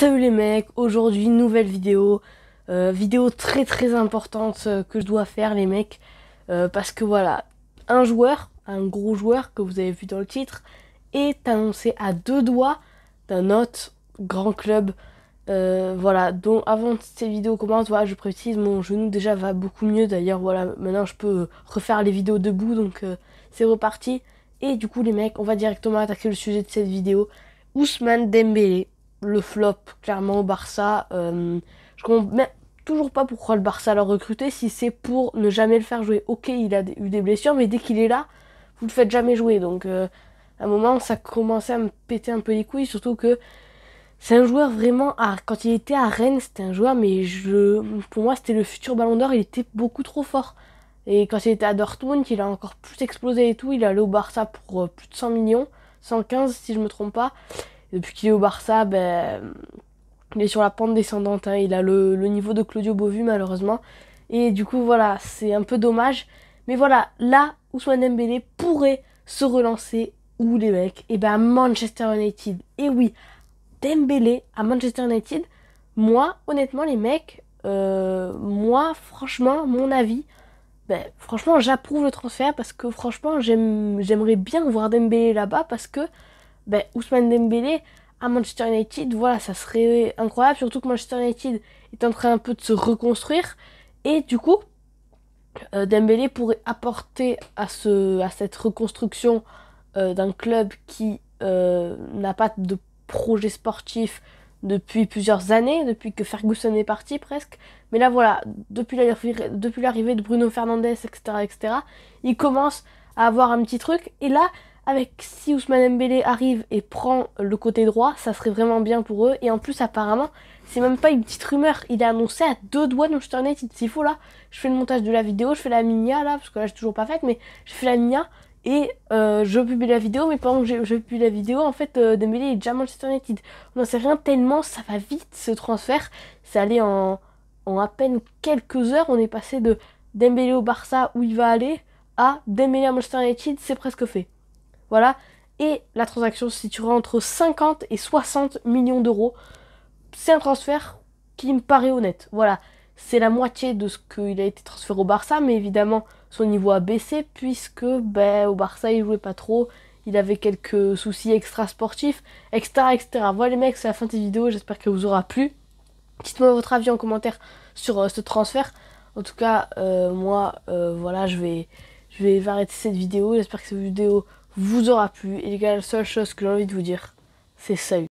Salut les mecs, aujourd'hui nouvelle vidéo, euh, vidéo très très importante euh, que je dois faire les mecs, euh, parce que voilà, un joueur, un gros joueur que vous avez vu dans le titre, est annoncé à deux doigts d'un autre grand club, voilà, donc avant que cette vidéo commence voilà, je précise, mon genou déjà va beaucoup mieux, d'ailleurs voilà, maintenant je peux refaire les vidéos debout, donc c'est reparti, et du coup les mecs, on va directement attaquer le sujet de cette vidéo, Ousmane Dembélé le flop clairement au Barça. Euh, je comprends toujours pas pourquoi le Barça l'a recruté si c'est pour ne jamais le faire jouer. Ok, il a eu des blessures, mais dès qu'il est là, vous le faites jamais jouer. Donc euh, à un moment, ça commençait à me péter un peu les couilles, surtout que c'est un joueur vraiment. quand il était à Rennes, c'était un joueur, mais je, pour moi, c'était le futur Ballon d'Or. Il était beaucoup trop fort. Et quand il était à Dortmund, il a encore plus explosé et tout. Il est allé au Barça pour euh, plus de 100 millions, 115 si je me trompe pas. Depuis qu'il est au Barça, ben, il est sur la pente descendante. Hein. Il a le, niveau de Claudio Bovu, malheureusement. Et du coup, voilà, c'est un peu dommage. Mais voilà, là, où soit Dembélé pourrait se relancer. Ou les mecs, et eh ben Manchester United. Et oui, Dembélé à Manchester United. Moi, honnêtement, les mecs, euh, moi, franchement, mon avis, ben, franchement, j'approuve le transfert parce que franchement, j'aimerais bien voir Dembélé là-bas parce que ben, Ousmane Dembélé à Manchester United, voilà, ça serait incroyable, surtout que Manchester United est en train un peu de se reconstruire. Et du coup, euh, Dembélé pourrait apporter à, ce, à cette reconstruction euh, d'un club qui euh, n'a pas de projet sportif depuis plusieurs années, depuis que Ferguson est parti presque. Mais là voilà, depuis l'arrivée de Bruno Fernandez, etc., etc., il commence à avoir un petit truc. Et là, avec si Ousmane Mbélé arrive et prend le côté droit, ça serait vraiment bien pour eux. Et en plus, apparemment, c'est même pas une petite rumeur. Il est annoncé à deux doigts de Manchester United. S'il faut, là, je fais le montage de la vidéo, je fais la minia, là, parce que là, j'ai toujours pas fait. mais je fais la minia et euh, je publie la vidéo. Mais pendant que je, publie la vidéo, en fait, euh, Dembélé est déjà Manchester United. On n'en sait rien tellement, ça va vite ce transfert. C'est allé en, en à peine quelques heures. On est passé de Dembélé au Barça, où il va aller, à Dembélé à Manchester United, c'est presque fait. Voilà. Et la transaction se situera entre 50 et 60 millions d'euros. C'est un transfert qui me paraît honnête. Voilà. C'est la moitié de ce qu'il a été transféré au Barça, mais évidemment, son niveau a baissé puisque ben, au Barça, il jouait pas trop il avait quelques soucis extra-sportifs, etc., etc. Voilà les mecs, c'est la fin de cette vidéo, j'espère qu'elle vous aura plu. Dites-moi votre avis en commentaire sur euh, ce transfert. En tout cas, euh, moi, euh, voilà, je vais, je vais arrêter cette vidéo. J'espère que cette vidéo vous aura plu. Et la seule chose que j'ai envie de vous dire, c'est salut.